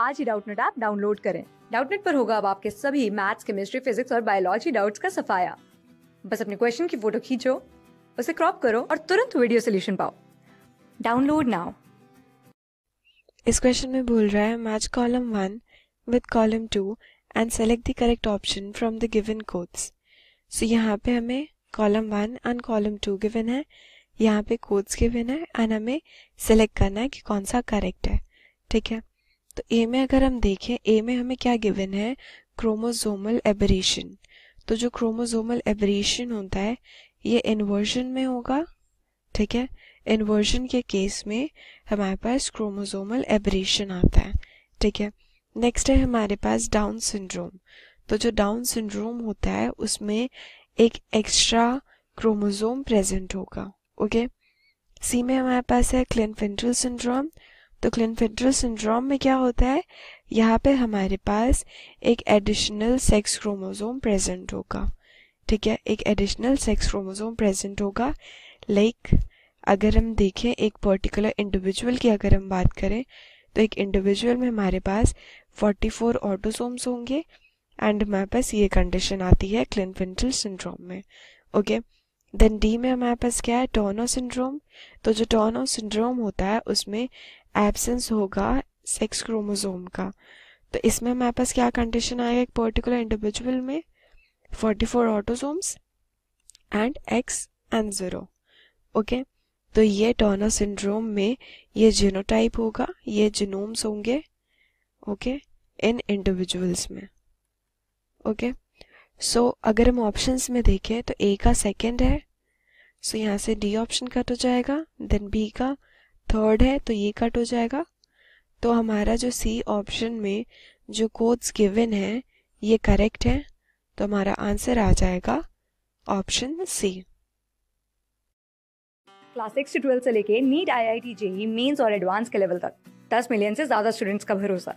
आज ही Doubtnut app download करें डाउटनेट पर होगा अब आपके सभी मैथ्स केमिस्ट्री फिजिक्स और बायोलॉजी डाउट्स का सफाया बस अपने क्वेश्चन की फोटो खींचो उसे क्रॉप करो और तुरंत वीडियो सोल्यूशन पाओ डाउनलोड नाउ इस क्वेश्चन में बोल रहा है match column one with column two and select the correct option from the given codes so यहाँ पे हमें column one and column two given है यहाँ पे कोड्स गिवन है एंड हमें सेलेक्ट करना है कि कौन सा करेक्ट है ठीक है तो ए में अगर हम देखें ए में हमें क्या गिवन है क्रोमोजोमल एबरेशन तो जो क्रोमोजोमल एबरेशन होता है ये इन्वर्जन में होगा ठीक है इन्वर्जन के केस में हमारे पास क्रोमोजोमल एबरेशन आता है ठीक है नेक्स्ट है हमारे पास डाउन सिंड्रोम तो जो डाउन सिंड्रोम होता है उसमें एक एक्स्ट्रा क्रोमोजोम प्रेजेंट होगा ओके सी में हमारे पास है क्लिनफेंट्रल सिंड्रोम तो क्लिनफेड्रल सिंड्रोम में क्या होता है यहाँ पे हमारे पास एक एडिशनल सेक्स क्रोमोसोम प्रेजेंट होगा ठीक है एक एडिशनल सेक्स क्रोमोसोम प्रेजेंट होगा लाइक अगर हम देखें एक पर्टिकुलर इंडिविजुअल की अगर हम बात करें तो एक इंडिविजुअल में हमारे पास 44 ऑटोसोम्स होंगे एंड हमारे पास ये कंडीशन आती है क्लिनफेंटल सिंड्रोम में ओके okay? देन डी में हमारे पास क्या है टोनो सिंड्रोम तो जो टोनो सिंड्रोम होता है उसमें एब्सेंस होगा सेक्स क्रोमोसोम का तो इसमें हमारे पास क्या कंडीशन आएगा एक पर्टिकुलर इंडिविजुअल में 44 four autosomes and X and zero okay तो ये टोनो सिंड्रोम में ये जीनोटाइप होगा ये जीनोम्स होंगे ओके इन इंडिविजुअल्स में ओके okay? सो so, अगर हम ऑप्शंस में देखें तो ए का सेकंड है सो so, यहाँ से डी ऑप्शन कट हो जाएगा देन बी का थर्ड है तो ये कट हो जाएगा तो हमारा जो सी ऑप्शन में जो कोड्स गिवन है ये करेक्ट है तो हमारा आंसर आ जाएगा option C class six twelfth से लेके NEET I I T JEE mains और एडवांस के लेवल तक दस मिलियन से ज्यादा स्टूडेंट्स का भरोसा